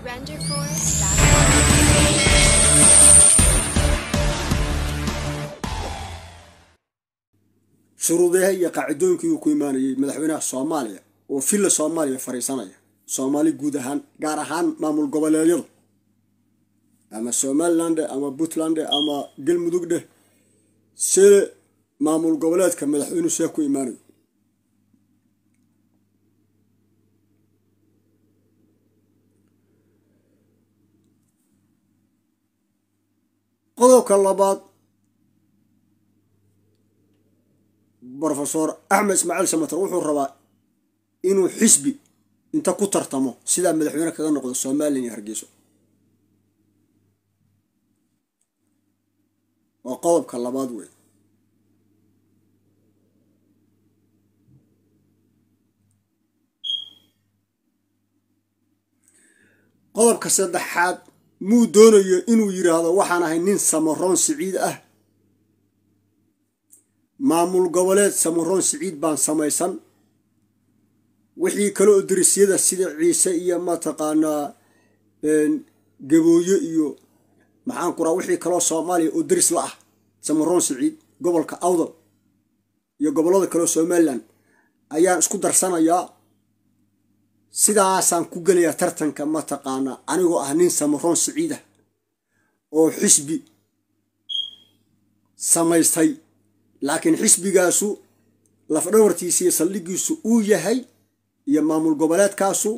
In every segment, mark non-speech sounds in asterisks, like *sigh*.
shuruudaha iyo qaacidooyinkii uu ku imaanayay madaxweynaha soomaaliya oo filla soomaaliya fariisanaya soomaali guud ahaan gaar ahaan maamul goboleedyada ama somalilandhe ama puntlandhe ama galmudug dheh sida maamul goboleedka madaxweynuhu see ku imaanayo qodobka labaad brofesor axmed ismaaciil samater wuxuu rabaa inuu xisbi inta ku tartamo sidaa madaxweyne kaga noqdo somalilan iyo hargeyso waa qodobka labaad wey qodobka saddexaad muu doonayo inuu yidhaahdo waxaan ahay nin samaroon siciid ah maamul goboleed samaroon siciid baan samaysan wixii kale oo derisyada sida ciise iyo mataqaanaa gabooyo iyo maxaan kuraa wixii kaloo soomaaliya oo deris la ah samaroon siciid gobolka awdal iyo gobollada kaleoo somalilan ayaan isku darsanayaa sidaasaan ku gelayaa tartanka mataqaanaa anigoo ah nin samaroon siciida oo xisbi samaystay laakiin xisbigaasu lafdhawartiisa iyo saldhigiisu uu yahay iyo maamul goboleedkaasu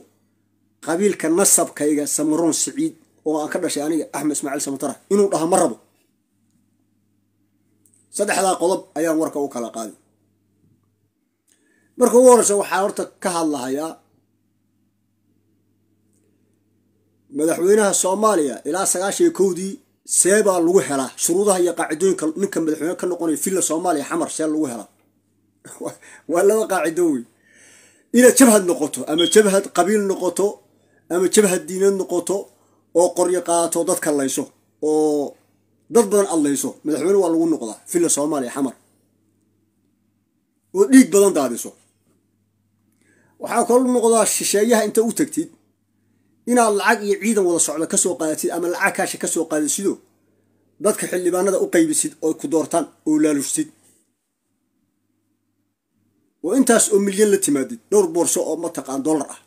qabiilka nasabkayga samaroon siciid oo aan ka dhashay aniga axmed ismaaciil samatara inuu dhaha ma rabo saddexdaa qodob ayaan warka u kala qaaday marka ugu horeysa waxaa horta ka hadlahayaa madaxweynaha soomaaliya ilaa sagaashan kowdii seebaa lagu helaa shuruudaha iyo qaacidooyinka ninka madaxweyne ka noqonaya villa soomaaliya xamar see lagu helaa *laughs* waa laba qaacido wey inaad jabhad noqoto ama jabhad qabiil noqoto ama jabhad diinad noqoto oo qoryo qaato dadka layso oo dad badan layso madaxweyne waa lagu noqdaa villa soomaaliya xamar oo dhiig badan daadiso waxaa kalo noqdaa shisheeyaha inta u tagtid inaad lacag iyo ciidan wada socda kasoo qaadatid ama lacag kaasha kasoo qaadasido dadka xildhibaanada u qaybisid oo ku doortaan oo laalushsid oo intaas oo milyan la timaadid dhowr boorso oo mataqaan dollar ah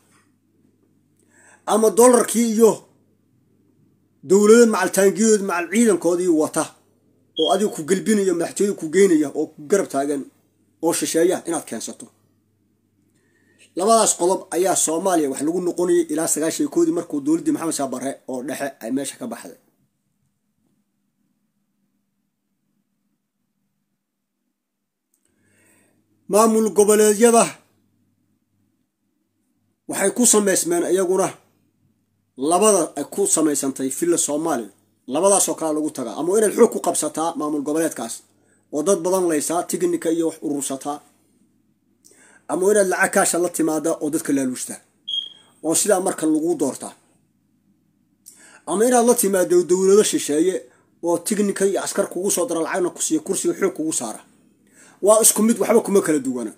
ama dollarkii iyo dowlado macaltaangiyadood macal ciidankoodii wata oo adiga ku gelbinaya madaxtooyada ku geynaya oo ku garab taagan oo shisheeya inaad keensato labadaas qodob ayaa soomaaliya wax lagu noqonayay ilaa sagaashan koodii markuu dowladdii maxamed shaa shaabare oo dhexe ay meesha ka baxday maamul goboleedyada waxay ku samaysmeen iyaguna labada ay ku samaysantay filla soomaaliya labadaasoo kale lagu tagaa ama inaad xoog ku qabsataa maamul goboleedkaas oo dad badan laysaa tignika iyo wax urursataa ama inaad lacag kaasha la timaada oo dadka laaluushta oo sidaa marka lagu doorta ama inaad la timaado dowlado shisheeye oo tignika iyo askar kugu soo dara lacagna kusiiya kursiga xoog kugu saara waa isku mid waxba kuma kala duwana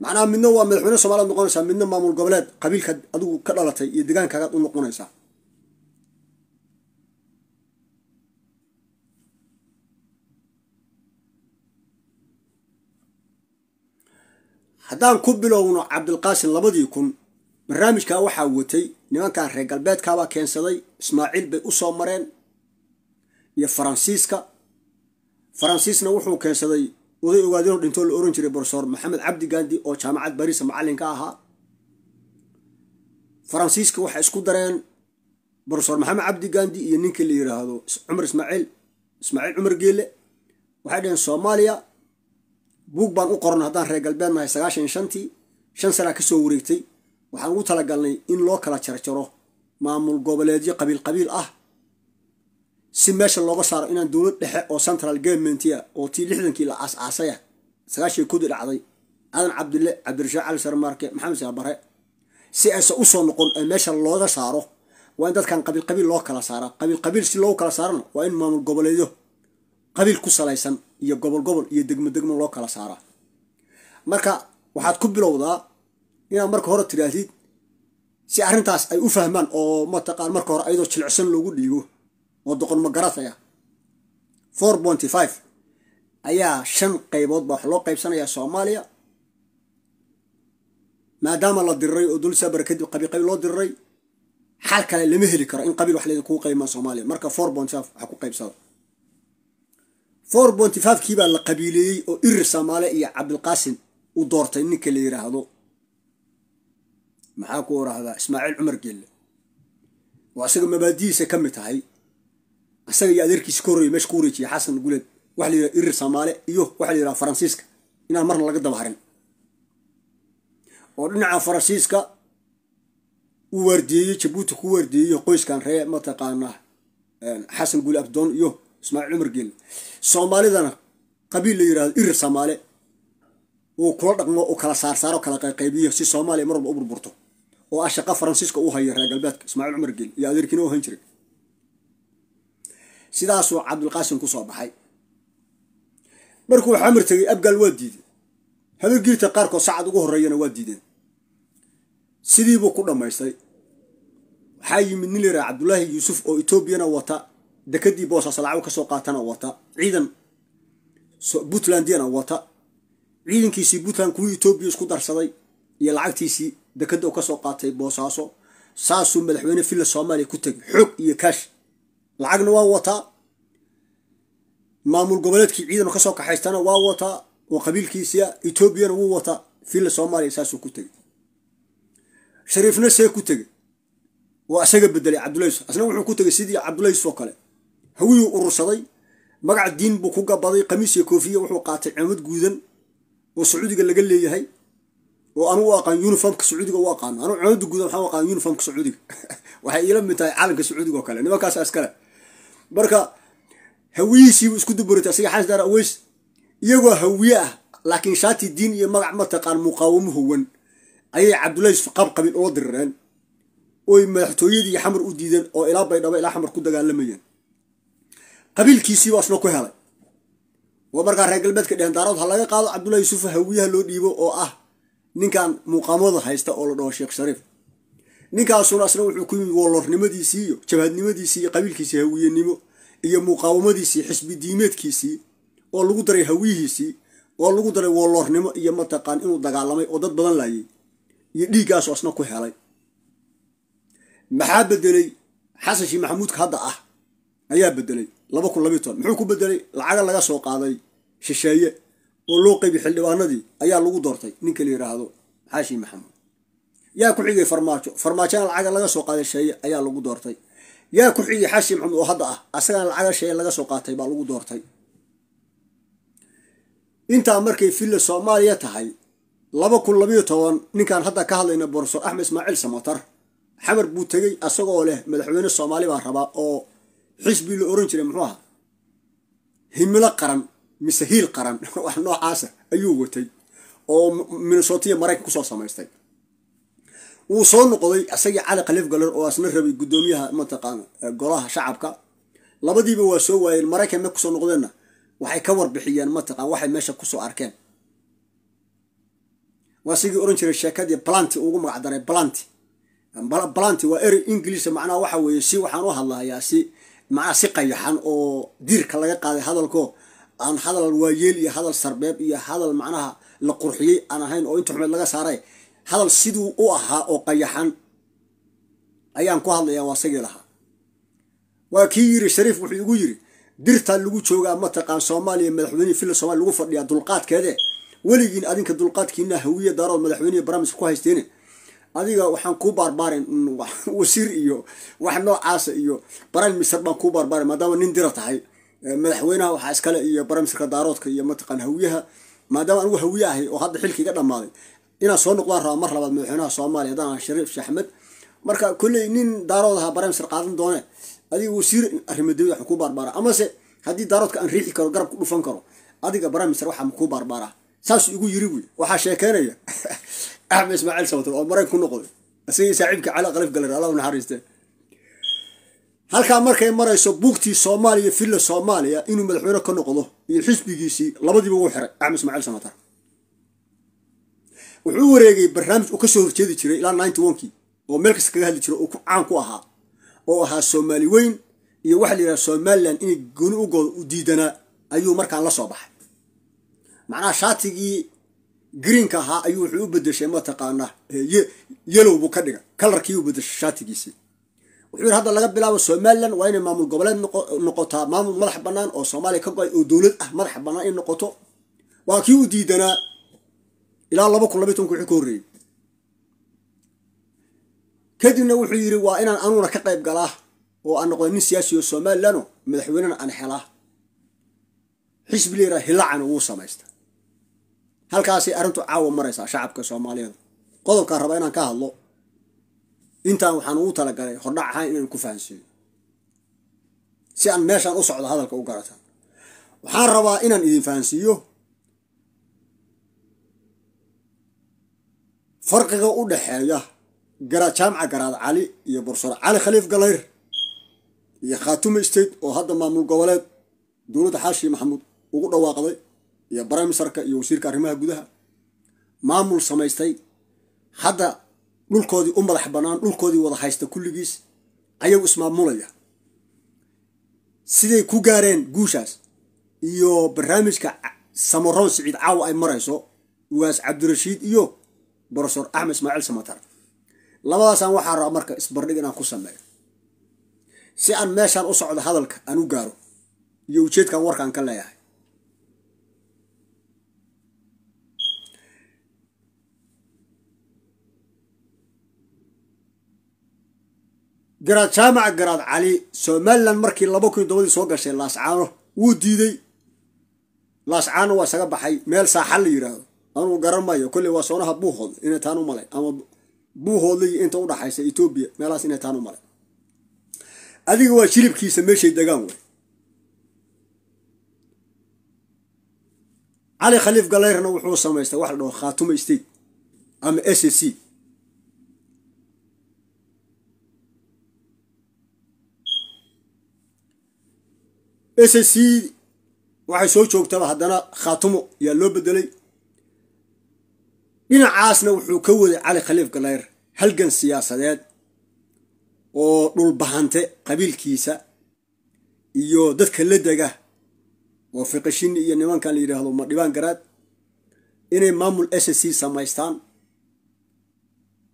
macnaha midna waa madaxweyne soomaliyaad noqonaysaa midna maamul goboleed qabiilka adigu ka dhalatay iyo deegaankagaad u noqonaysaa haddaan ku bilowno cabdilqaasim labadii kun barnaamijka waxaa watay nimankaa reer galbeedkaabaa keensaday ismaaciil bay u soo mareen iyo faransiiska faransiisna wuxuu keensaday oday ogaadinu dhintoo la oran jiray brofesor maxamed cabdi gandi oo jaamacad bariisa macalinka ahaa faransiiska waxay isku dareen brofesor maxamed cabdi gandi iyo ninkii la yidhaahdo cumar ismaaciil ismaaciil cumar geele waxay dhaheen soomaaliya buug baan u qoran haddaan reer galbeed nahay sagaashan shantii shan sanaa ka soo wareegtay waxaan ugu talagalnay in loo kala jarjaro maamul goboleedyo qabiil qabiil ah si meesha looga saaro inaan dowlad dhexe oo central governmentia oo tii lixdankii la caascaasaya sagaashii kudi dhacday aadan cabdille cabdirashaaq cali sare maarke maxamed saabare si aysan usoo noqon ee meesha looga saaro waa in dadkan qabiil qabiil loo kala saara qabiil qabiil si loogu kala saarana waa in maamul goboleedyo qabiil ku salaysan iyo gobol gobol iyo degmo degmo loo kala saaraa marka waxaad ku bilowdaa inaad marka hore tidhaahdid si arintaas ay u fahmaan oo mataqaan marka hore ayadoo jilicsan loogu dhiigo oo doqon magarataya four ponty five ayaa shan qaybood baa wax loo qaybsanayaa soomaaliya maadaama la diriray oo dul sabar kadib qabiqabiil loo diriray xal kale lama heli karo in qabiil wax laydin qaybmaa soomaaliya marka four ponty five waxaa ku qaybsada four bonty five baa la qabiileeyey oo irir samaale iyo cabdilqaasim u doortay ninka la yidhaahdo maxaa ku orahdaa ismaaciil cumar geelle oo asaga mabaadidiisa ka mid tahay asaga iyo adeerkiisa ka horreeyay meesha ku wareejiya xasan guled waxa la yidhaha irir samaale iyo waxa la yidhaha faransiiska inaan marna laga daba harin oo dhinaca faransiiska u waardeeyey jabuuti ku waardeeyey qoyskan ree mataqaanaa xasan gule abdoon iyo ismaaciil cumar geel soomaalidana qabiil la yirahdo irir soomaale uu kula dhaqmo u kala saarsaaro kala qayqaybiyo si soomaaliya mar walba u burburto oo ah shaqa faransiiska u hayo reer galbeedka ismaaciil cumar geelle iyo adeerkiina u han jiray sidaasuu cabdulqaasim ku soo baxay markuu xamar tegay abgaal waa diiday habegiirta qaarkood sacad ugu horreeyana waa diideen sidiibuu ku dhammaystay waxaa yimid nin la yidhaha cabdulaahi yuusuf oo etoobiyana wata dekadii boosaa salacabo kasoo qaatana wata ciidan puntlandiana wata ciidankiisii puntland kuwii etoobiya isku darsaday iyo lacagtiisii dekada oo kasoo qaatay boosaaso saasuu madaxweyne villa soomaaliya ku tegay xoog iyo kaash lacagna waa wataa maamul goboleedkii ciidanu kasoo kaxaystana waa wataa oo qabiilkiisia etoobiyana wuu wataa villa soomaaliya saasuu ku tegay shariifna see ku tegey waa isaga bedelay cabdullays asna wuxuu ku tegay sidii cabdullays oo kale hawiyuu urursaday magac diin buu ku gabaday khamiis iyo koofiya wuxuu qaatay cimaamad guudan oo sacuudiga laga leeyahay oo anugu aqaan uniformka sacuudiga u aqaano anugu cimaamada guudan waxaan aqaan uniformka sacuudiga *laughs* waxay iila mid tahay caalamka sacuudiga oo kale nimankaas askale marka hawiyihiisiibuu isku duburatay asaga xasdaar aweys iyagoo hawiye ah laakiin shaati diin iyo magac mataqaan muqaawamo howan ayay cabdullahi isf oo dirireen oy madaxtooyadii xamar u diideen oo ilaa baydhabo ilaa xamar ku dagaalamayeen qabiilkiisiiba baa isna ku helay waa markaa reer galbeedka dhehen daarood ha laga qaado cabdulla yuusuf hawiyaha loo dhiibo oo ah ninkan muqaamada haysta oo la dhaho sheekh shariif ninkaasuna isna wuxuu ku yimid woolornimadiisii iyo jabhadnimadiisii iyo qabiilkiisii hawiyenimo iyo muqaawamadiisii xisbi diimeedkiisii oo lagu daray hawiyihiisii oo lagu daray woolornimo iyo mataqaan inuu dagaalamay oo dad badan laayay iyo dhiiggaasoo isna ku helay maxaa bedelay xasan shii maxamuudka hadda ah ayaa bedelay laba kun labiy toban muxuu ku bedelay lacaga laga soo qaaday shisheeye oo loo qeybi xildhibaanadii ayaa lagu doortay ninka la yidhaahdo xaashi maxamuud yaa ku xigay farmaajo farmaajona lacaga laga soo qaaday sheeye ayaa lagu doortay yaa ku xigay xaashi maxamuud oo hadda ah asagana lacaga sheeye laga soo qaatay baa lagu doortay intaa markay villa soomaaliya tahay laba kun labiyo toban ninkaan hadda ka hadlayna borofesor axmed ismaaciil samatar xamar buu tegey asagoo leh madaxweyne soomaali baa rabaa oo xisbii la oran jiray muxuu ahaa himilo qaran mise hiil qaran *laughs* wax noocaasa ayuu watay oo minnesotiya maraykan kusoo samaystay wuu soo noqday isagii cali khaliif galer oo asna rabay guddoomiyaha mataqaana e, golaha shacabka labadiiba waa soo waayeen maraykan ma kusoo noqdeenna waxay ka warbixiyeen mataqan waxay meesha kusoo arkeen waa sidii oran jiray sheekadii blanti ugu magacdaray balanti balanti waa erey ingiliisa macnaha waxa weeye si waxaan u hadlahayaa si macnaha si qayaxan oo diirka laga qaaday hadalko aan hadal waayeel iyo hadal sarbeeb iyo hadal macnaha la qurxiyey aan ahayn oo inta xumeed laga saaray hadal siduu u ahaa oo qayaxan ayaan ku hadlayaa waa sagii lahaa waa kii yiri shariif wuxuu igu yiri dirtaa lagu joogaa mataqaan soomaaliya madaxweynihii filla somalia lagu fadhiyaa dulqaadkeede weligiin adinka dulqaadkiina hawiye daarood madaxweynihii barnaamijka ku haysteene adiga waxaan kuu baarbaarin wasiir iyo wax noocaasa iyo prime minister baan kuu baarbaarin maadaama nin dira tahay madaxweynaha waxaa iskale iyo prime daaroodka iyo mataqan hawiyaha maadaama anigu hawiye ahay oo hadda xilka iga dhammaaday inaan soo noqdaan rabaa mar labaad madaxweynaha soomaaliya haddaan aha shariif sheekh marka kolley nin daarood ahaa prime minister qaadan doone adiga wasiir arrimadawid waxaan kuu baarbaara amase haddii daaroodka aan riixi karo garab ku dhufan karo adiga prime minister waxaa kuu saasuu igu yiri buy waxaa sheekeynaya *laughs* axmed ismaaciil sawtar oo maraykan ku noqday asigii saaxiibkii cali qalif galer alla naxariiste halkaa markay marayso buugtii soomaaliya villa soomaaliya inuu madaxweyne ka noqdo iyo xisbigiisii labadiiba uu xiray axmed ismaaciil samatar wuxuu wareegay barnaamij uu kasoo horjeedi jiray ilaa ninety onkii oo meel kasta kaga hadli jiray oo caan ku ahaa oo ahaa soomaali weyn iyo waxaa la yidhaha somalilan inay gooni u u diidanaa ayuu markaan la soo baxay macnaha shaatigii greenka ahaa ayuu wuxuu u bedeshay mataqaanaa yelowbu ka dhiga kalarkiiu bedeshay shaatigiisii wuxuu yidhi hadda laga bilaabo somalilan waa inay maamul goboleed noqotaa maamul madax bannaan oo soomaaliya ka go-ay oo dowlad ah madax bannaan in noqoto waa kii u diidanaa ilaa laba kun laby tobank wuxuu ka horreeyey kadibna wuxuu yidhi waa inaan anuuna ka qayb galaa oo aan noqdo nin siyaasi oo somalilano madaxweynena aan helaa xisbi leeraa hilacan wuu samaysta halkaasay arrintu caawa maraysaa shacabka soomaaliyeed qodobkaa raba inaan ka hadlo intaan waxaan ugu talagalay hordhac ahaan inaan ku fahansiiyo si aan meeshaan u socdo hadalka u garata waxaan rabaa inaan idin fahansiiyo farqiga u dhexeeya jaamca garaad cali iyo bursaro cali khaliif galayr iyo khatume state oo hadda maamul goboleed dowladda xaashi maxamuud ugu dhawaaqday iyo brimiserka iyo wasiirka arrimaha gudaha maamul samaystay hadda dhulkoodii u madax bannaan dhulkoodii wada haysta kulligiis ayagu ismaamulaya siday ku gaareen guushaas iyo barnaamijka samaroon siciid caawa ay marayso waas cabdirashiid iyo brofesor axmed ismaaciil samatar labadaasaan waxaa rabaa marka isbardhig inaan ku sameeyo si aan meeshaan u socdo hadalka aan u gaaro iyo ujeedkan warkaan ka leeyahay garaad jaamaca garaad cali somalilan markii laba kun todobadii soo gashay laascaano wuu diiday laascaano waa isaga baxay meel saaxa la yidhaahdo anuu garan maayo kolley waa soonaha buuhood inay taan u malay ama buuhoodlaiyo inta udhaxaysa etoobiya meelahaas inay taan u malay adiga waa shilibkiisa meeshay degaan wey cali khaliif galeyrna wuxuu samaystay wax la dhaho khaatuma state ama s c s c waxay soo joogtaba haddana khaatumo yaa loo bedelay dhinacaasna wuxuu ka waday cali khaliif galayr halgan siyaasadeed oo dhulbahante qabiilkiisa iyo dadka la dega oo fiqishini iyo nimankan la yidhaahdo ma dhibaan garaad inay maamul s c samaystaan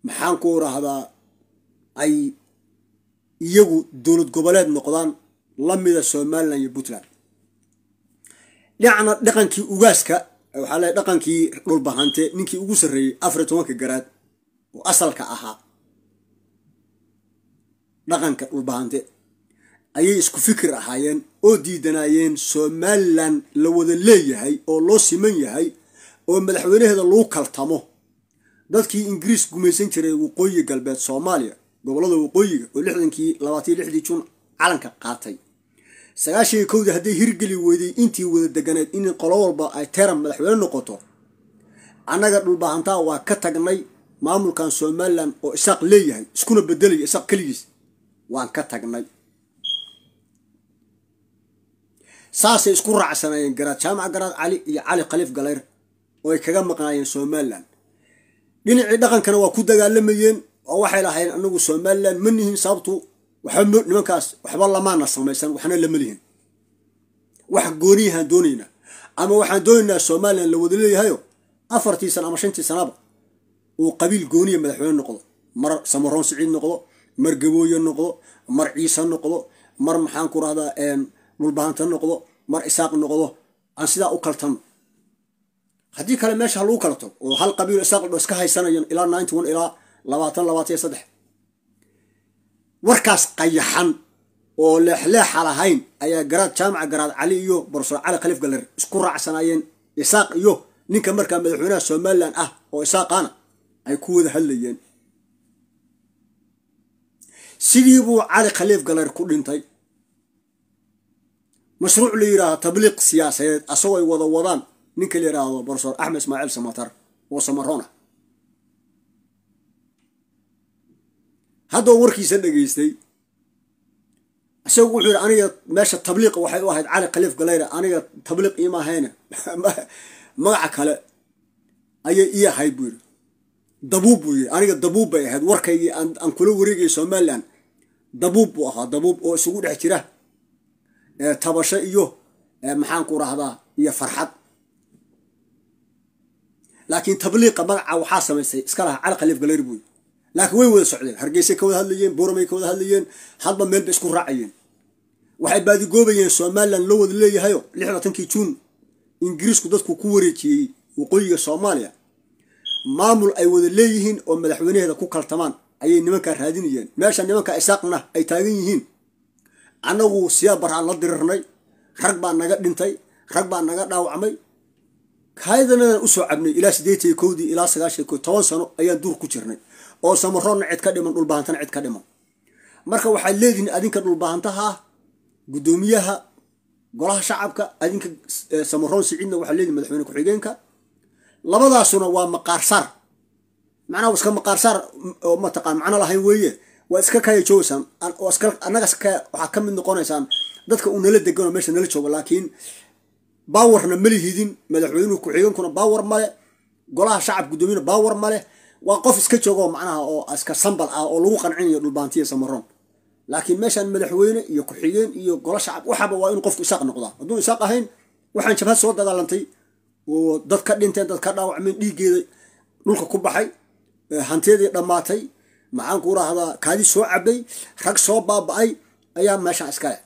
maxaan ku rahdaa ay iyagu dowlad goboleed noqdaan lamida somalilan iyo puntland dhinacna dhaqankii ugaaska waxaa le dhaqankii dhulbahante ninkii ugu sarreeyey afar iyo tobanka garaad oo asalka ahaa dhaqanka dhulbahante ayay isku fikir ahaayeen oo diidanaayeen somalilan la wada leeyahay oo loo siman yahay oo madaxweynaheeda lagu kaltamo dadkii ingiriis gumaysan jiray waqooyi galbeed soomaaliya gobollada waqooyiga oo lixdankii labaatan iyo lixdii juun calanka qaatay sagaashan iyo hadday hirgeli weyday intii wada deganeed in qolo walba ay teran madaxweyne noqoto annaga dhulbahantaa waa ka tagnay maamulkan somalilan oo isaaq leeyahay iskuna bedelaya isaaq keligiis waan ka tagnay saasay isku raacsanayeen garaad jaamac garaad cali iyo cali khaliif galeyr oo ay kaga maqnaayeen somalilan dhinacii dhaqankana waa ku dagaalamayeen oo waxay lahayeen anagu somalilan ma nihin sababtu waxba nimankaas waxba lamaana samaysan waxna lama lihin wax gooniyahaan doonaynaa ama waxaan doonaynaa somalilan la wada leeyahayo afartii sana ama shantii sanaba uu qabiil gooniya madaxweyne noqdo mar samaroon siciid noqdo mar gabooye noqdo mar ciise noqdo mar maxaan ku rahdaa mulbahanta noqdo mar isaaq noqdo aan sidaa u kaltano haddii kale meesha ha lagu kalato oo hal qabiil isaaq iska haysanayan ilaa ilaa labaatan labaatan iyo saddex warkaas qayaxan oo leexleexa lahayn ayaa garaad jaamaca garaad cali iyo borofesor cali khaliif galari isku raacsanaayeen isaaq iyo ninka markaa madaxweynaha somalilan ah oo isaaqana ay ku wada hadlayeen sidii buu cali khaliif galar ku dhintay mashruuc la yidhaahdo tabliiq siyaasadeed asagoo ay wada wadaan ninka la yidhaahdo borofesor axmed ismaaciil samatar oo samaroona haddoo warkiisa dhegaystay isagu wuxuu yidhi aniga meesha tabliiq waxay u ahayd cali khaliif galeyre aniga tabliiq iima ahayne *laughs* magaca kale ayay ii ahayd buu yidhi dabuub buu yidhi aniga dabuub bay ahayd warkaygii aan kula wareegaya somalilan dabuub buu ahaa dabuub oo isugu dhex jira tabasho iyo maxaanku rahdaa iyo farxad laakiin tabliiqa magaca waxaa samaystay iska lahaa cali khaliif galeyr buu yidhi laakiin way wada socdeen hargeysa ka wada hadlayeen buuramay ka wada hadlayeen hadba meel bay isku raacayeen waxay baadigoobayeen somalilan loo wada leeyahayo lixdaatankii juun ingiriisku dadku ku wareejiyey waqooyiga soomaaliya maamul ay wada leeyihiin oo madaxweynaheeda ku kaltamaan ayay nimankaa raadinayeen meesha nimanka isaaqna ay taagan yihiin annagu siyaa aan la dirirnay rag baa naga dhintay rag baa naga dhaawacmay haydanadaan usoo cabnay ilaa siddeetan kowdii ilaa sagaashan ko toban sano ayaan duur ku jirnay oo samaroonna cid ka dhiman dhulbaahantana cid ka dhiman marka waxaad leedihin adinka dhulbaahantaha gudoomiyaha golaha shacabka adinka eh, samaroon siciidna waxaa leedihin madaxweyne ku-xigeenka labadaasuna waa maqaarsaar macnaha iska maqaarsaar mm, oo mataqaan macno lahayn weeye waa iska kaya joogaysaan oo iska annagas ka waxaa ka mid noqonaysaan dadka uu nala deganoo meesha nala joogo laakiin baawarna malihidin lihidin madaxweynuhu ku-xigeenkuna baawar male golaha shacab guddoomiyana baawar male waa qof iska joogo macnaha oo iska sambal ah oo lagu qancinayo dhulbaantiya samaroon laakiin meeshaan madaxweyne iyo ku-xigeen iyo golo shacab waxaba waa inuu qofku isaaq noqdaa hadduu isaaq ahayn waxaan jabhad soo dagaalantay oo dad ka dhinteen dad ka dhaawacmeen dhiiggeeda dhulka ku baxay hantiyadii dhammaatay maxaan ku kaadi soo cabay rag soo baaba-ay ayaa meeshaa iskale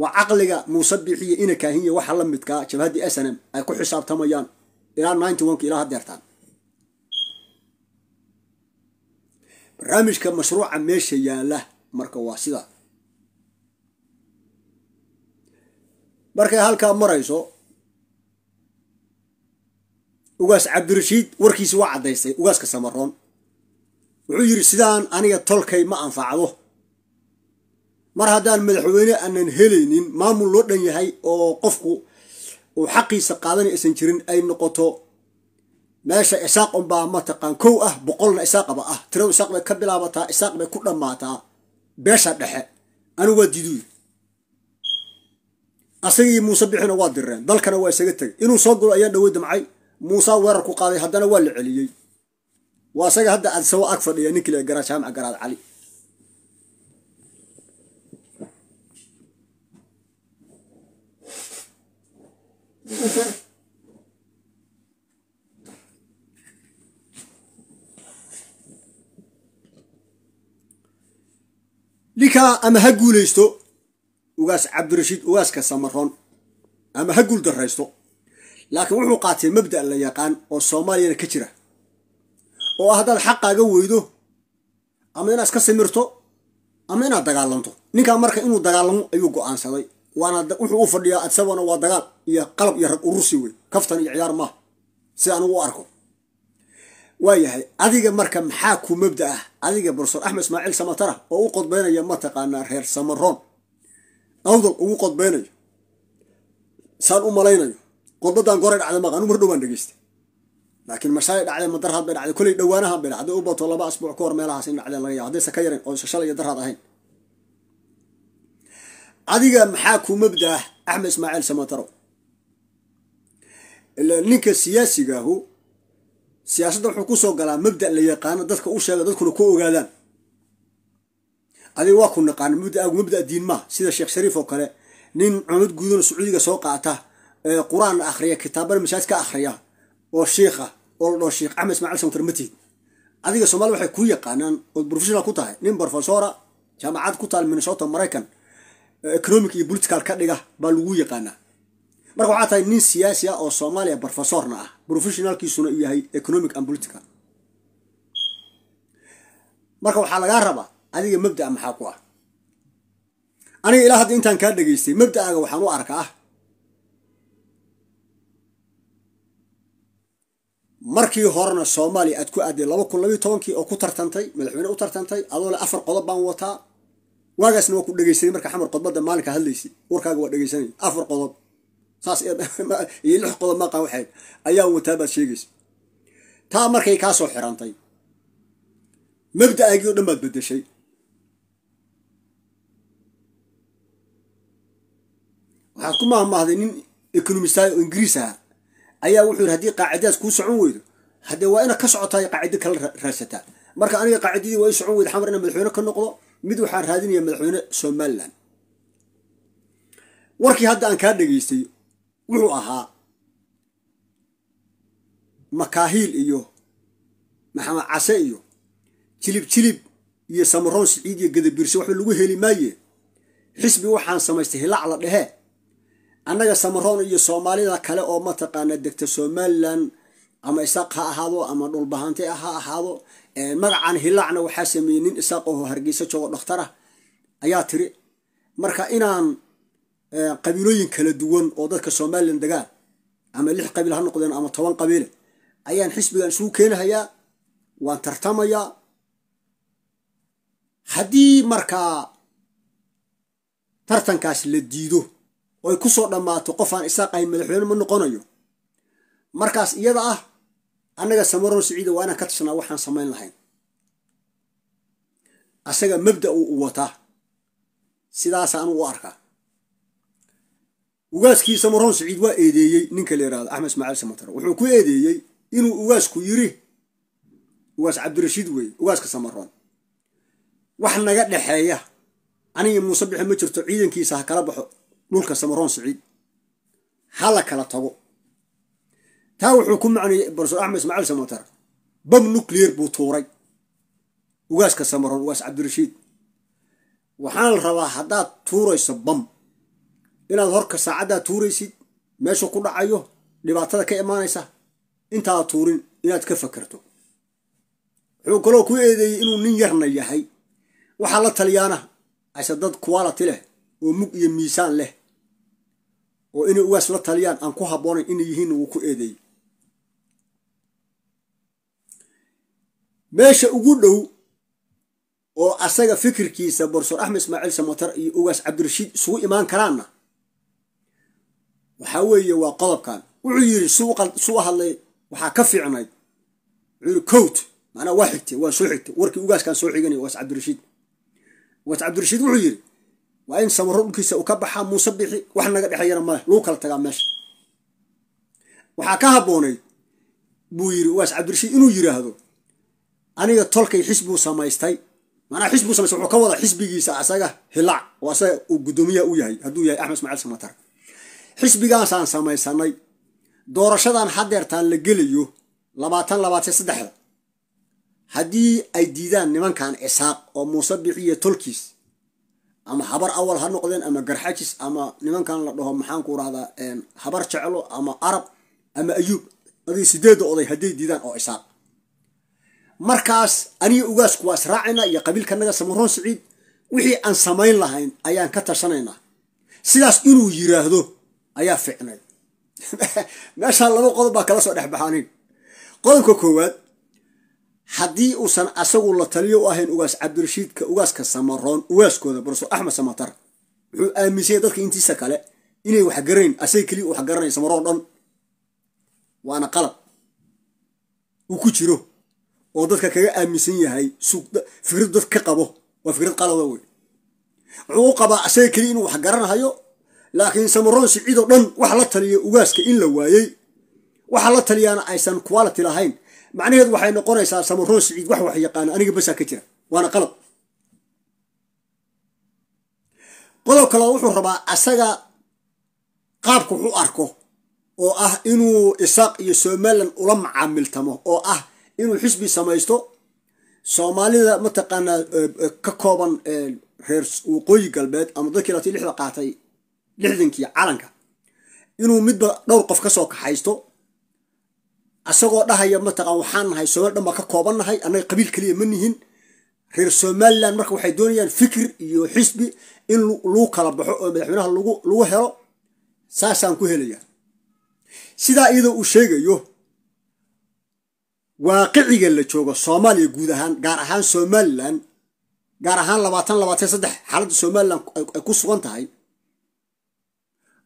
waa caqliga muuse biixiya ina kaahinya waxa la midkaa jabhaddii snm ay ku xisaabtamayaan ilaa ninety oneka ilaa hadeertaan barnaamijka mashruuca meesha yaala marka waa sidaa markay halkaa marayso ugaas cabdirashiid warkiisi waa caddaystay ugaaska samaroon wuxuu yidhi sidaan aniga tolkay ma anfacdo mar haddaan madaxweyne aanan helaynin maamul loo dhan yahay oo qofku uu xaqiisa qaadanay aysan jirin ay noqoto meesha isaaq unbaa mataqaan kow ah boqolna isaaqaba ah tiro isaaq bay ka bilaabataa isaaq bay ku dhammaataa beesha dhexe anu waa diiduy asagii muuse bixina waa direen dalkana waa isaga tegay inuu soo gulo ayaa dhawey damcay muusaa weerar ku qaaday haddana waa la celiyey waa isaga hadda adsawo ag fadhiya ninkii la garaa jaamaca garaad cali Mm-hmm. *laughs* dhikaa ama ha guulaysto ugaas cabdirashiid ugaaska samaroon ama ha guul daraysto laakiin wuxuu qaatay mabda' la yaqaan oo soomaaliyana ka jira oo ah haddaad xaqaaga weydo ama inaad iska simirto ama inaad dagaalanto ninkaa marka inuu dagaalamo ayuu go'aansaday waana wuxuu u fadhiyaa adsagona waa dagaal iyo qalab iyo rag urursi wey kaftan iyo ciyaar maaha si anugu u arko waayahay adiga marka maxaa ku mabda ah adiga brofesor axmed ismaaciil samatara oo u qodbeynaya mataqaanaa reer samaroon awdal ugu qodbeynayo saan u malaynayo qodbadan goray dhacda maqanu mar dhowaan dhegeystay laakiin mashaali dhacday madaraad bay dhacday koley dhawaanahan bay dhacday u bato laba asbuuc ka hor meelahaas in dhacdeen laga yaab haddaysa ka yaran oo isa iyo daraad ahayn adiga maxaa ku mabda ah axmed ismaaciil samataro ninka siyaasiga siyaasadda wuxuu kusoo galaa mabda la yaqaano dadka u sheega dadkuna ku ogaadaan adiga waa ku naqaan mabdaagu mabda diin maaha sida sheekh shariif oo kale nin cumad guudana sacuudiga soo qaata qur-aan akhriya kitaabana masaajid ka akhriya oo shiikh ah oo la sheekh axmed ismaciil samtar matihid adiga soomaalida waxay ku yaqaanaan ood professional ku tahay nin brofesora jaamacad ku taal minnesota maraykan economic iyo political ka dhiga baa lagu yaqaanaa marka waxaa tahay nin siyaasi ah oo soomaaliya brofesorna ah professionalkiisuna yahay economic and political marka waxaa lagaa rabaa adiga mabdaa maxaa ku ah aniga ilaa hadda intaan kaa dhegaystay mabda'aaga waxaan u arka ah markii horena soomaaliya aad ku aaday laba kun labiyo tobankii oo ku tartantay madaxweyne u tartantay adoo le afar qodob baan wataa waagaasna waa ku dhegaysanay marka xamar qodbadda maalinka hadlaysay warkaaga waa dhegaysanay afar qodob saasiyo *laughs* lix ayaa wataa baad sheegaysa taa markay kaa soo xirantay mabda'aagii o dhan baad bedeshay waxaad ku mahmahday nin ekonomistaay oo ingiriis aha ayaa wuxuu yidhi haddii qaacidaas kuu socon weydo haddee waa inaad ka socotaa qaacido kala raadsataa marka aniga qaacidadii waa i socon weyda xamar inaan madaxweyne ka noqdo mid waxaan raadinayaa madaxweyne somalilan warkii hadda aan kaa dhegaystay wuxuu ahaa makaahiil iyo maxamed case iyo jilib jilib iyo samaroon siciid iyo gadabirse waxba lagu heli maaye xisbi waxaan samaystay hilaac la dhehe annaga samaroon iyo soomaalida kale oo mataqaana degta somalilan ama isaaq ha ahaado ama dhulbahante ha ahaado magacan hilaacna waxaa sameeyey nin isaaq oho hargeysa jogo dhakhtarah ayaa tiri marka inaan qabiilooyin kala duwan oo dadka somalilan degaan ama lix qabiil ha noqdeen ama toban qabiile ayaan xisbigan isugu keenahayaa waan tartamayaa haddii markaa tartankaas la diido ooy ku soo dhammaato qofaan isaaq ahayn madaxweyne ma noqonayo markaas iyada ah annaga samaron siciida waa inaan ka tashnaa waxaan samayn lahayn asaga mabda u u wataa sidaasaan u arkaa ugaaskii samaroon siciid waa eedeeyey ninka la yirahdo axmed ismaaciil samatare wuxuu ku eedeeyey inuu ugaasku yiri ugaas cabdirashiid weeye ugaaska samaroon wax naga dhexeeya aniga muuse bixe ma jirto ciidankiisa ha kala baxo dhulka samaroon siciid ha la kala tago taa wuxuu ku macneeyey barosor axmed ismaaciil samatare bam nucleer buu tuuray ugaaska samaroon ugaas cabdirashiid waxaan rabaa haddaad tuurayso bam inaad horka saacaddaa tuuraysid meesha ku dhacayo dhibaatada ka imaanaysa intaad tuurin inaad ka fakarto wuxuu kaloo ku eedeeyey inuu nin yarna yahay waxaa la taliyaana ayse dad quality leh oo mug iyo miisaan leh oo inay ugaas la taliyaan aan ku habboonay inay yihiinna wuu ku eedeeyey meesha ugu dhow oo asaga fikirkiisa borsoor axmed ismaaciil samatar iyo ugaas cabdirashiid isugu imaan karaanna waxaa weeye waa qodobkan wuxuu yidhi suu hadlay waxaa ka fiicnayd wuxuu cowt macnaa waa xigtay waa soo xigtay warkii ugaaskaan soo xiganaya waas cabdirashiid waas cabdirashiid wuxuu yidhi waa in samaro dhulkiisa u ka baxaa muuse bixi wax naga dhexeeyana maleh lagu kala tagaa meesha waxaa ka habboonayd buu yidhi waas cabdirashiid inuu yidhaahdo aniga tolkay xisbuu samaystay manaa xisbuu samaystay wuxuu ka wadaa xisbigiisa asaga hilaac oo asaga uu guddoomiyaha u yahay hadduu yahay axmed ismaaciil samatar xisbigaasaan samaysanay doorashadan haddeertaan la gelayo labaatan labaatan saddexda haddii ay diidaan nimankan isaaq oo muuse biciyo tolkiis ama habar awal ha noqdeen ama garxajis ama nimankan la dhaho maxaanku rahdaa habar jeclo ama arab ama ayuub adii sideedda oday hadday diidaan oo isaaq markaas aniga ugaasku waa israacayna iyo qabiilkanaga samaroon siciid wixii aan samayn lahayn ayaan ka tashanaynaa sidaas inuu yiraahdo ayaa ficnay *laughs* meeshaan laba qodob baa kala soo dhexbaxaanayn qodobka koowaad haddii uusan asagu la taliyo u ahayn ugaas cabdirashiidka ugaaska samaroon ugaaskooda barso axmed samatar wuxuu aaminsanya dadka intiisa kale inay waxgaranayn asaga keliya u waxgaranay samaroon dhan waana qalab uu ku jiro oo dadka kaga aaminsan yahay fikrad dad ka qabo waa fikrad qalada wey wuxuu u qabaa asaga keliya inuu waxgaranahayo laakiin samuroon siciidoo dhan waxa la taliya ugaaska in la waayey waxa la taliyaana aysan quality lahayn macnaheedu waxay noqonaysaa samuroon siciid wax wax yaqaana aniga basaa ka jira waana qalab qodob kale wuxuu rabaa asaga qaabka wax u arko oo ah inuu isaaq iyo somalilan ula macaamiltamo oo ah inuu xisbi samaysto soomaalida mataqaana eh, eh, ka kooban reer eh, waqooyi galbeed ama dadkii lati lixda qaatay lixdankii calanka inuu midba dhowr qof ka soo kaxaysto asagoo dhahaya mataqa waxaan nahay soomaali dhanbaa ka kooban nahay annaga qabiil keliya ma nihin reer somalilan marka waxay doonayaan fikir iyo xisbi in lagu kala baxo oo madaxweynaha lagu helo saasaan ku helaya sidaa iyadoo uu sheegayo waaqiciga la joogo soomaaliya guud ahaan gaar ahaan somalilan gaar ahaan labaatan labaatan saddex xaaladda somalilan ay ku sugan tahay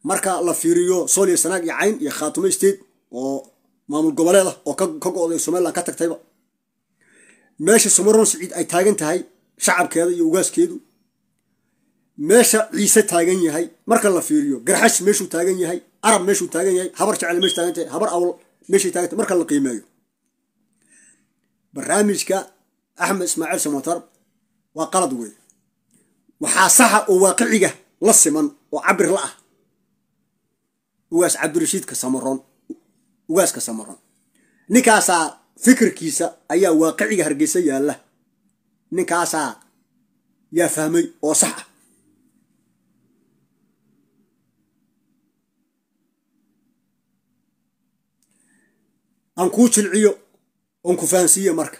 marka la fiiriyo sooliya sanaag iyo cayn iyo khaatumo state oo maamul goboleeda oo ka go-day somaliland ka tagtayba meesha sumaron siciid ay taagan tahay shacabkeeda iyo ugaaskeedu meesha ciise taagan yahay marka la fiiriyo garxash meeshuu taagan yahay arab meeshuu taagan yahay habar jecel meesha taagan tahay habar awl meeshay taagan tahay marka la qiimeeyo barnaamijka axmed ismaaciil samatar waa qalad weeye waxaa saxa oo waaqiciga ah, la siman oo cabir la ah ugaas cabdirashiidka samaroon ugaaska samaroon ninkaasaa fikirkiisa ayaa waaqiciga hargeysa yaalla ninkaasaa yaa fahmay oo sax ah aan kuu jilciyo oon ku fahansiiyo marka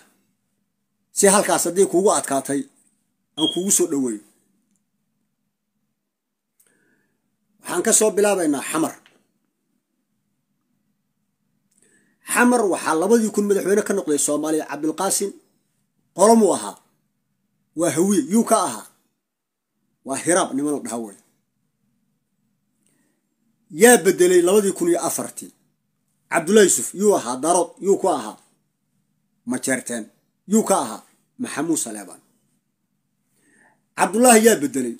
si halkaas haddii kuugu adkaatay aan kuugu soo dhoweeyo waxaan ka soo bilaabaynaa xamar xamar waxaa labadii kun madaxweyne ka noqday soomaaliya cabdilqaasim qolomuu ahaa waa hawiye yuu ka ahaa waa hiraab niman la dhaha wey yaa bedelay labadii kun iyo afartii cabdullahi yuusuf yuu ahaa darood yuu ku ahaa majeerteen yuu ka ahaa maxamuud saleebaan cabdullaahi yaa bedelay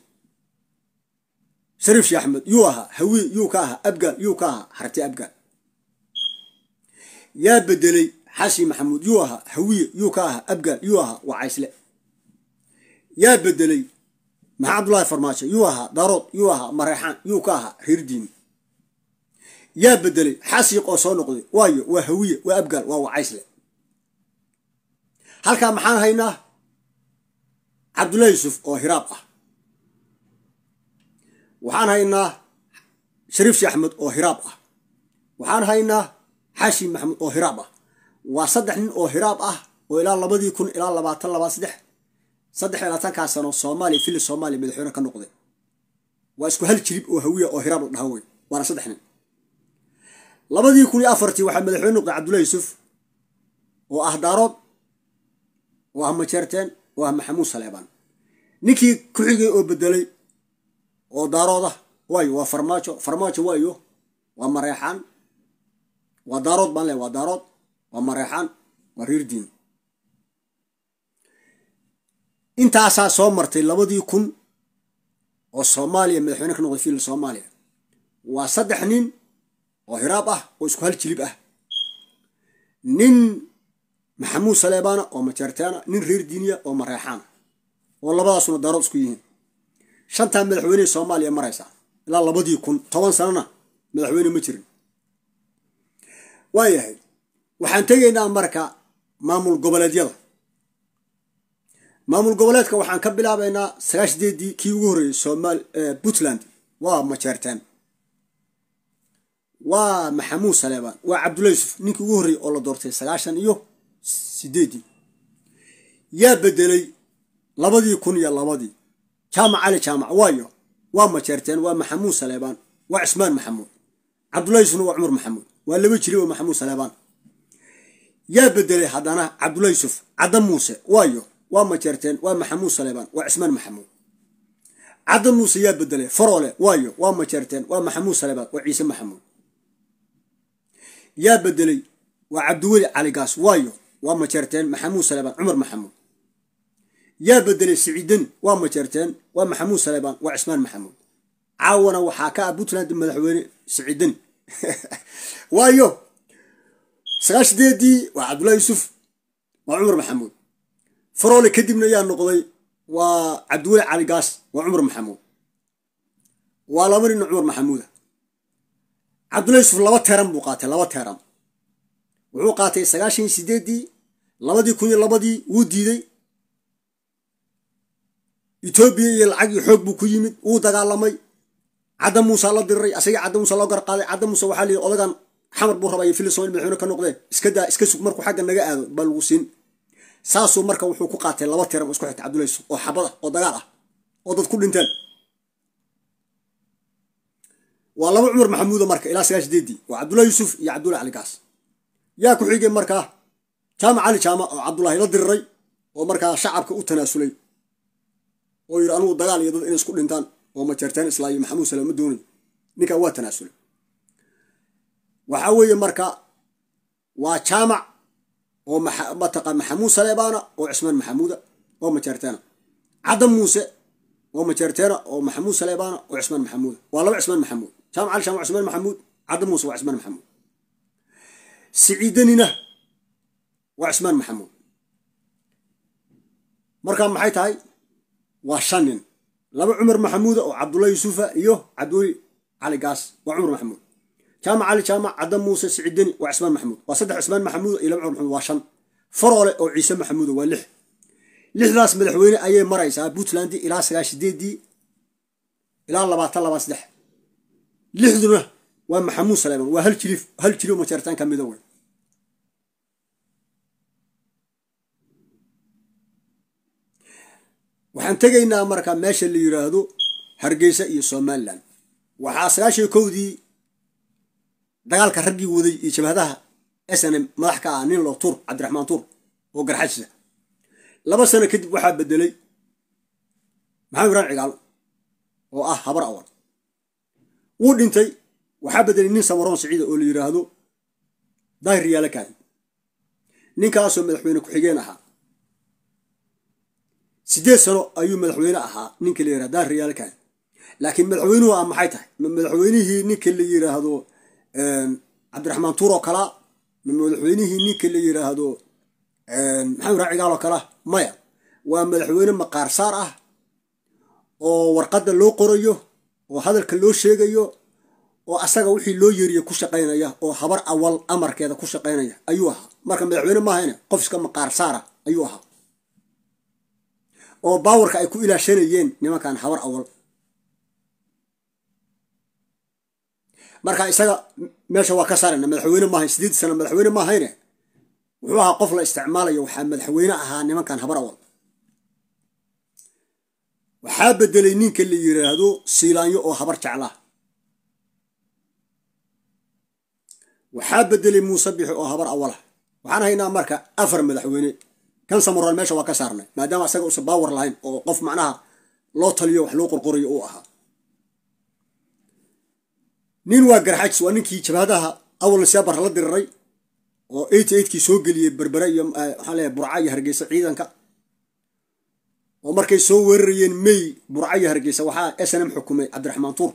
shariif shee axmed yuu ahaa hawiye yuu ka ahaa abgaal yuu ka ahaa harti abgaal yaa bedelay xaashi maxamuud yuu ahaa hawiye yuu ka ahaa abgaal yuu ahaa waa caysle yaa bedelay maxaa cabdullaahi farmaajo yuu ahaa darood yuu ahaa mareexaan yuu ka ahaa reer diini yaa bedelay xaasiiq oo soo noqday waayo waa hawiye waa abgaal waa wacaysle halkaa maxaan haynaa cabdullahi yuusuf oo hiraab ah waxaan haynaa shariif sheex axmed oo hiraab ah waxaan haynaa xashi maxamuud oo hiraab ah waa saddex nin oo hiraab ah oo ilaa labadii kun ilaa labaatan laba saddex saddex labaatankaa sano soomaaliya filli soomaaliya madaxweyne ka noqday waa isku hal jirib oo hawiya oo hiraab la dhaha wey waana saddex nin labadii kun iyo afartii waxaa madaxweyne noqday cabdullahi yuusuf oo ah daarood oo ah majeerteen oo ah maxamuud saleebaan ninkii ku-xigay oo bedelay oo daarood ah waayo waa farmaajo farmaajo waayo waa mareexaan waa daarood baan leehay waa daarood waa mareexaan waa reer diin intaasaa soo martay labadii kun oo soomaaliya madaxweyne ka noqday fil soomaaliya waa saddex nin oo hiraab ah oo isku hal jilib ah nin maxamuud saleebaana oo majartaana nin reer diiniya oo mareexaana oo labadaasuna daarood isku yihiin shantaa madaxweyne soomaaliya maraysa ilaa labadii kun toban sanana madaxweyne ma jirin waayahay waxaan tegaynaa marka maamul goboleedyada maamul goboleedka waxaan ka bilaabaynaa sagaashideedii kii ugu horreeyey puntland waa majeerteen waa maxamuud saleebaan waa cabdulla yuusuf ninkii ugu horreeyey oo la doortay sagaashan iyo sideedii yaa bedelay labadii kun iyo labadii jaamac cali jaamac waayo waa majeerteen waa maxamuud saleebaan waa cismaan maxamuud cabdulla yuusufna waa cumar maxamuud waa laba jiri oo maxamuud saleebaan yaa bedelay haddana cabdulla yuusuf cadda muuse waayo waa majeerteen waa maxamuud saleebaan waa cismaan maxamuud cadda muuse yaa bedelay faroole waayo waa majeerteen waa maxamuud saleebaan waa ciise maxamuud yaa bedelay waa cabdiweli caligaas waayo waa majeerteen maxamuud saleebaan cumar maxamuud yaa bedelay siciidani waa majeerteen waa maxamuud saleebaan waa cismaan maxamuud caawana waxaa ka ah puntland madaxweyne siciidani *laughs* waayo sagaal sideedii waa cabdullahi yuusuf waa cumar maxamuud faroole kadibna ayaa noqday waa cabdiweli cali gaas waa cumar maxamuud waa laba nina cumar maxamuuda ah. cabdullah yuusuf laba teeran buu qaatay laba teeran wuxuu qaatay sagaashan sideedii labadii kun iyo labadii wuu diiday etoobiya iyo lacag xoog buu ku yimid wuu dagaalamay cadda muusa la diriray asagii cadda muuse loo garqaaday cadda muuse waxaa layihi odagan xamar buu rabay fili madaxweyne ka noqdeen iska sug markuu xagga naga aado baa lagu siin saasuu marka wuxuu ku qaatay laba tiran isku xigta cabdullahi oo xabad oo dagaal ah oo dad ku dhinteen waa laba cumar maxamuuda marka ilaa sagaal sideedii waa cabdullahi yuusuf iyo cabdullahi cali yaa ku xigay markaa jaama cali jaama oo cabdullaahi la diriray oo markaa shacabka u tanaasulay oo yidhi anugu dagaal iyo dad inay isku dhintaan oo majarjaan islaayo maxamuud salama doonay ninkaa waa tanaasulay waxaa weeye marka waa jaamac oo mataqa maxamuud saleebaana oo cismaan maxamuuda oo majarteena cadam muuse oo majarteena oo maxamuud saleebaana oo cismaan maxamuuda waa laba cismaan maxamuud jaamac alshaam waa cismaan maxamuud cadam muuse waa cismaan maxamuud siciidanina waa cismaan maxamuud marka maxay tahay waa shan nin laba cumar maxamuuda oo cabdulla yuusufa iyo cabdiweli cali gaas waa cumar maxamuud jaamac cali jaamac cadda muuse siciddeni waa cismaan maxamuud waa saddex cismaan maxamuud iyo laba cumar maxamuud waa shan faroole oo ciise maxamuuda waa lix lixdaas madaxweyne ayay maraysaa puntlandii ilaa sagaal ilaa labaatan labaa saddex lixduna waa maxamuud saleeman waa hal jilif hal jilif majartaan ka mido wey waxaan tegaynaa markaa meesha la yidhaahdo hargeysa iyo somalilan waxaa sagaashii kowdii dagaalka raggii waday iyo jabhadaha snm madax ka ah nin lo tuur cabdiraxmaan tuur oo garxajisa laba sano kadib waxaa bedelay maxamed ibraan cigaal oo ah habar awar wuu dhintay waxaa bedelay nin samaroon siciida oo la yidhaahdo daahir yaalakaan ninkaasoo madaxweyne ku-xigeen ahaa sideed sano ayuu madaxweyne ahaa ninka la yirahdo daariyaalkan laakiin madaxweynuhu ah maxay tahay madaxweynihii ninka la yiraahdo cabdiraxmaan tuur oo kalea madaxweynihii ninka la yiraahdo maxamed raacigaal oo kalea maya waa madaxweyne maqaarsaar ah oo warqadda loo qorayo oo hadalka loo sheegayo oo asaga wixii loo yeeriya ku shaqaynaya oo habar awal amarkeeda ku shaqaynaya ayuu ahaa marka madaxweyne maahayne qof iska maqaarsaara ah, ayuu ahaa oo baawarka ay ku ilaashanayeen nimankan habar awal marka isaga meesha waa ka saarana madaxweyne maahayn sideed sana madaxweyne maahayne wuxuu ahaa qof la isticmaalayo waxaa madaxweyne ahaa nimankan habar awal waxaa bedelay ninka la yiraahdo siilaanyo oo habar jeclaa waxaa bedelay muuse bixi oo habar awalah waxaan haynaa marka afar madaxweyne kan samarool meesha waa ka saarnay maadaama asaga usan baawar lahayn oo qof macnaha loo taliyo wax loo qorqoriyo uu ahaa nin waa garxajs waa ninkii jabhadaha awalna sebar la diriray oo kii soo geliyey berbere iyo maxaale eh, burca iyo hargeysa ciidanka oo markay soo weerarayeen may burca iyo hargeysa waxaa snm xukumay cabdiraxmaan tuur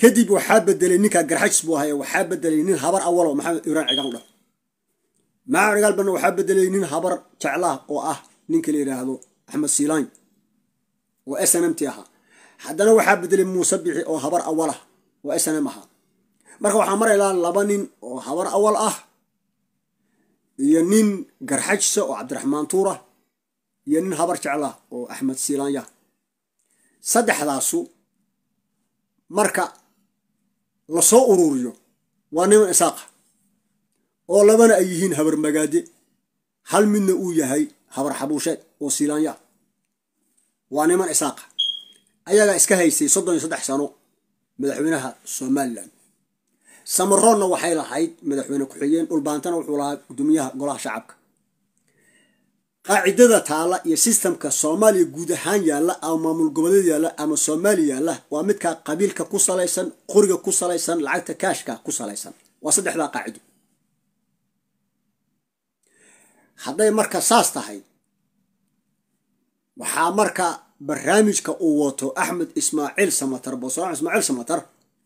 kadib waxaa bedelay ninkaa garxajs buu ahay waxaa bedelay nin habar awalo maxamed ibraan cigaan u dhal maarigalbanna waxaa bedelay nin habar jeclaah oo ah ninka la yidhaahdo axmed siilaayn oo snmt ahaa haddana waxaa bedelay muuse bixi oo habar awal ah oo snm ahaa marka waxaa maraylaa laba nin oo habar awal ah iyo nin garxajsa oo cabdiraxmaan tuur ah iyo nin habar jeclah oo axmed siilaanya saddexdaasu marka lasoo ururiyo waa niman isaaqa ah oo labana ay yihiin habar magaade hal midna uu yahay habar xabuusheed oo siilaanya waa niman isaaqa ayagaa iska haysay soddon iyo saddex sano madaxweynaha somalilan samaroonna waxay lahayd madaxweyne ku-xigeen dhulbaantana wuxuu lahaa gudoomiyaha golaha shacabka qaacidada taala iyo sistamka soomaaliya guud ahaan yaalla ama maamul goboleed yaalla ama soomaaliya yaalla waa midkaa qabiilka ku salaysan qoriga ku salaysan lacagta kaashka ku salaysan waa saddexdaa qaacido hadday marka saas tahay waxaa marka barnaamijka uu wato axmed ismaaciil samatar bosra ismaaciil samatar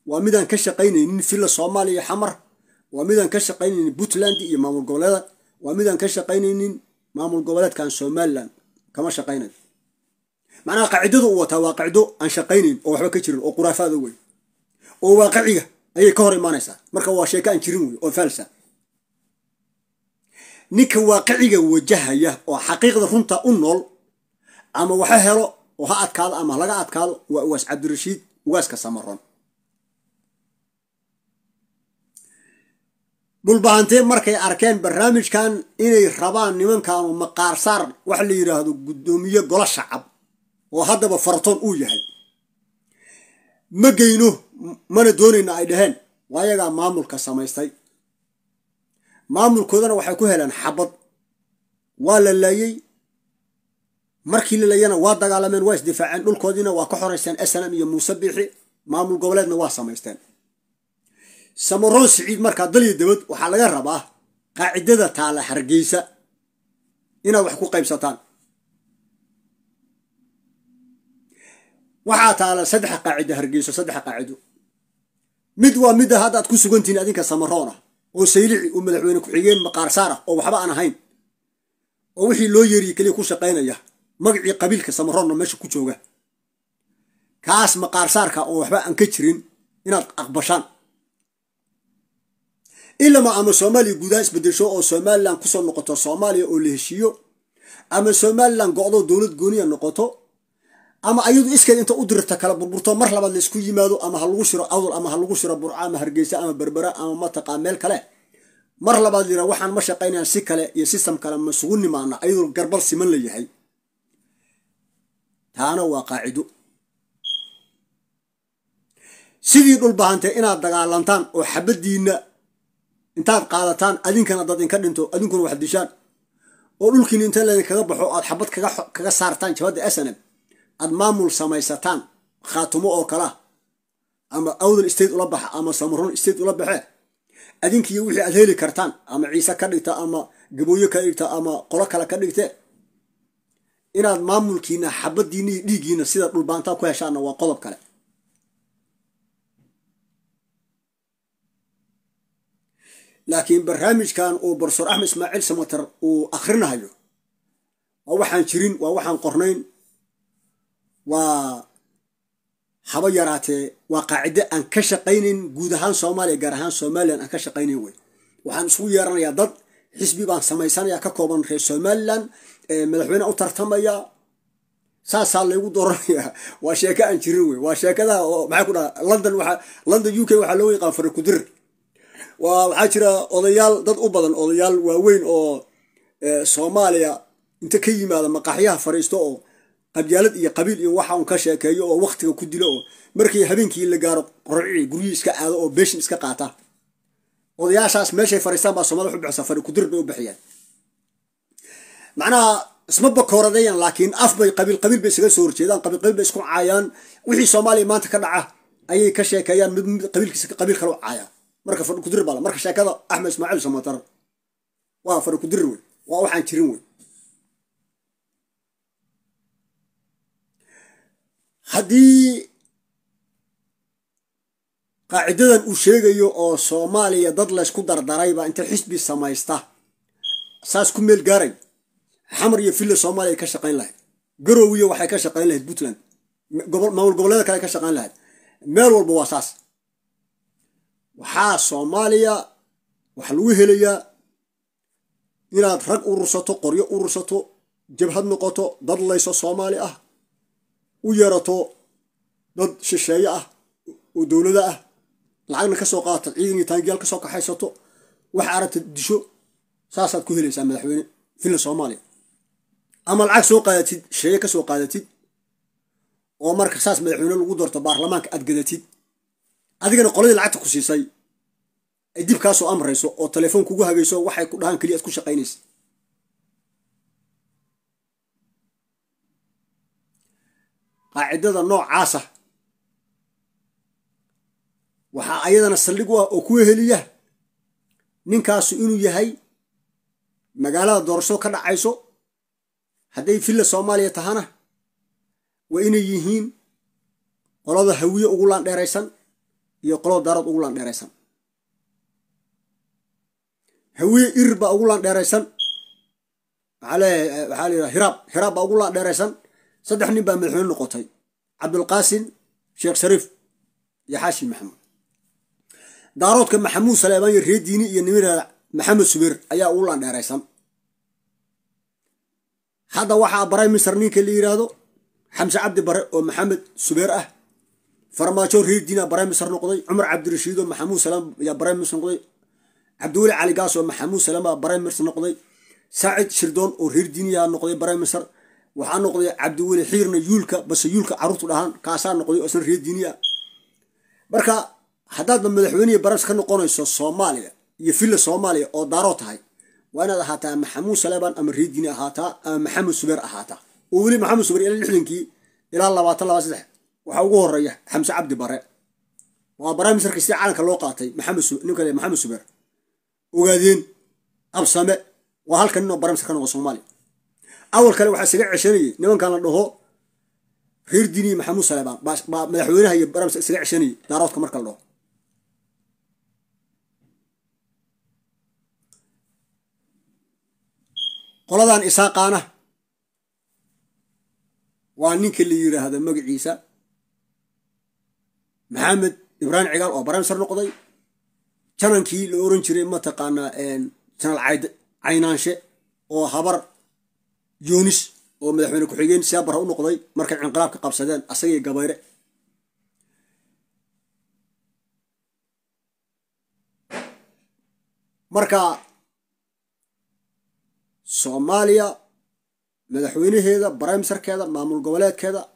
waa midaan ka shaqaynaynin villa soomaaliya xamar waa midaan ka shaqaynaynin puntland iyo maamul goboleeda waa midaan ka shaqaynaynin maamul goboleedkan somalilan kama shaqaynayo macnaha qaacidada uu wataa waa qaacido aan shaqaynayn oo waxba ka jirin oo khuraafaada wey oo waaqiciga ayay ka hor imaanaysaa marka waa sheeke aan jirin wey oo faalsa ninka waaqiciga wajahaya oo xaqiiqda runta u nool ama waxa helo oo ha adkaado ama laga adkaado waa ugaas cabdirashiid ugaaska samaron dhulbahantee markay arkeen barnaamijkan inay rabaan nimankaanu maqaarsaar waxa la yidhaahdo guddoomiye golo shacab oo haddaba faratoon uu yahay ma geyno mana doonayna ay dhaheen waa ayagaa maamulka samaystay maamulkoodana waxay ku heleen xabad waa la laayey markii la laayana waa dagaalameen waa isdifaaceen dhulkoodiina waa ka xoraysteen asnam iyo muuse biixi maamul goboleedna waa samaysteen samaroon siciid markaa dal dalyo dabad waxaa laga rabaa qaacidada taala hargeysa inaad wax ku qaybsataan waxaa taala saddexa qaacido hargeyso saddexa qaacido mid waa midda haddaad ku sugantihiin adinka samaroon ah oo saylici oo madaxweyne ku-xigeen maqaarsaara oo waxba aan ahayn oo wixii loo yeeriye keliya ku shaqaynaya magacii qabiilka samaroonna meesha ku jooga kaas maqaarsaarka oo waxba aan ka jirin inaad aqbashaan ilama ama soomaaliya guudaha isbedesho oo somalilan kusoo noqoto soomaaliya oo la heshiiyo ama somalilan go-do dowlad gooniya noqoto ama ayadu iskeed inta u dirirta kala burburto mar labaad laysku yimaado ama ha lagu shiro awdal ama ha lagu shiro burca ama hargeysa ama berbera ama mataqaa meel kale mar labaad layira waxaan ma shaqaynayaan si kale iyo sistam kale masugu nimaana ayadoo garbal siman la yahay taana waa qaacido sidii dhul inaad dagaalantaan oo xabaddiinna intaad qaadataan adinkana dad inka dhinto adinkuna wax dishaan oo dhulkiina inta kaga baxo aad xabad kaga saartaan jabadda snab aada maamul samaysataan khaatumo oo kalea ama awdal state ula baxa ama samaron state ula baxe adinkiiyo wixii aad heli kartaan ama ciise ka dhigta ama gabooyo ka dhigta ama qolo kale ka dhigte inaad maamulkiina xabadiina iyo dhiiggiina sida dhulbaantaa ku heshaanna waa qodob kale laakiin barnaamijkan uu borsoor axmed ismaaciil samater uu akhrinahayo waa waxaan jirin waa waxaan qornayn waa haba yaraatee waa qaacido aan ka shaqaynayn guud ahaan soomaaliya gaar ahaan somaliland aan ka shaqaynayn wey waxaan isugu yeeranayaa dad xisbi baan samaysanaya ka kooban reer somalilan madaxweyne u tartamaya saasaa laygu dooranayaa waa sheeko aan jirin wey waa sheekadaha oo maxaa ku dhaha london waa london u k waxaa loo yaqaan farakudir waxaa jira odayaal dad u badan odayaal waaweyn oo soomaaliya inta ka yimaada maqaxyaha fariisto oo qabyaalad iyo qabiil iyo waxa uun ka sheekeeyo oo waqtiga ku dilo oo markii habeenkii la gaaro qoracii guryii iska aado oo beeshim iska qaata odayaashaas meeshay fariistaan baa soomaalida waxu baxsa kudir bay u bixiyaan macnaha isma bakooradayan laakiin af bay qabiil qabiil bay isaga soo horjeedaan qabiil qabiil bay isku caayaan wixii soomaaliya maanta ka dhaca ayay ka sheekeeyaan mid mid qabiilkiisa qabiil kale u caaya marka fari kudir baa marka sheekada axmed ismaaciil somatar waa fari kudir wey waa waxaan jirin wey haddii qaacidadan uu sheegayo oo soomaaliya dad laysku dardarayba inta xisbi samaysta saas ku meel gaaray xamar iyo filla soomaaliya ka shaqayn lahayd garowiyo waxay ka shaqayn lahayd puntland maamul goboleeda kale ka shaqayn lahayd meel walba waa saas waxaa soomaaliya waxaa lagu helayaa inaad rag urursato qoryo urursato jabhad noqoto dad layso soomaali ah u yeerato dad shisheeye ah oo dowlada ah lacagna ka soo qaata ciidan iyo taangiyaal kasoo kaxaysato wax aragta disho saasaad ku helaysaa madaxweyne filan soomaaliya ama lacag soo qaadatid shisheeye ka soo qaadatid oo marka saas madaxweyne lagu doorto baarlamaanka aad gadatid adigana qoladii lacagta ku siisay ay dibkaasoo amrayso oo telefoon kugu hagayso waxay ku dhahaan keliya ad ku shaqaynaysa qaacidada noocaasa waxaa ayadana saldhig u ah oo ku heliya ninkaasu inuu yahay magaalada doorashada ka dhacayso hadday villa soomaaliya tahana waa inay yihiin qolada hawiye ugu laandheeraysan iyo qolada daarad ugu laandheeraysan hawiye irir baa ugu laandheeraysan maxaa leeyahay waxaa leeyahay hiraab hiraab baa ugu laandheeraysan saddex nin baa madaxweyne noqotay cabdulqaasim sheekh shariif iyo xaashim maxamuud daaroodka maxamuud saleebaan iyo reer diini iyo nimira maxamed subeer ayaa ugu landheeraysan hadda waxaa baray misr ninka la yiraahdo xamse cabdi bare oo maxamed subeer ah farmaajo reer diina baray misr noqday cumar cabdirashiid oo maxamuud salaam ayaa baray misr noqday cabdiweli cali gaas oo maxamuud salaam baa baray misr noqday saacid shirdoon oo reer diiniyaa noqday baray misr waxaa noqday cabdiweli xiirna yuulka base yuulka caruurtu dhahaan kaasaa noqday oosan ree diiniya marka haddaadba madaxweynihi barabs ka noqonayso soomaaliya iyo villa soomaaliya oo daaro tahay waa inaad ahaataa maxamuud saleban ama ree diini ahaataa ama maxamed subeer ahaataa oo weli maxamed subeer ilaa lixdankii ilaa labaatan laba saddex waxaa ugu horeeya xamse cabdi bare waa baramisarka sida calanka loo qaatay ninka maxamed subeer ogaadeen absame waa halka nin oo baramisar ka soomaaliya awal kale waxaa isaga ceshanayay nimankan la dhaho reer dini maxamuud saleebaan baa madaxweynaha iyo barams isaga ceshanayay daaroodka marka la dhaho qoladan isaaqaana waa ninka la yiraahdo magaciisa maxamed ibraahim cigaal oo baremser noqday janankii la oran jiray mataqaanaa janal caynaanshe oo habar yunis oo madaxweyne ku-xigeen siabara u noqday markay cinqilaabka qabsadeen asagii gabayre marka soomaaliya madaxweynaheeda brime maamul goboleedkeeda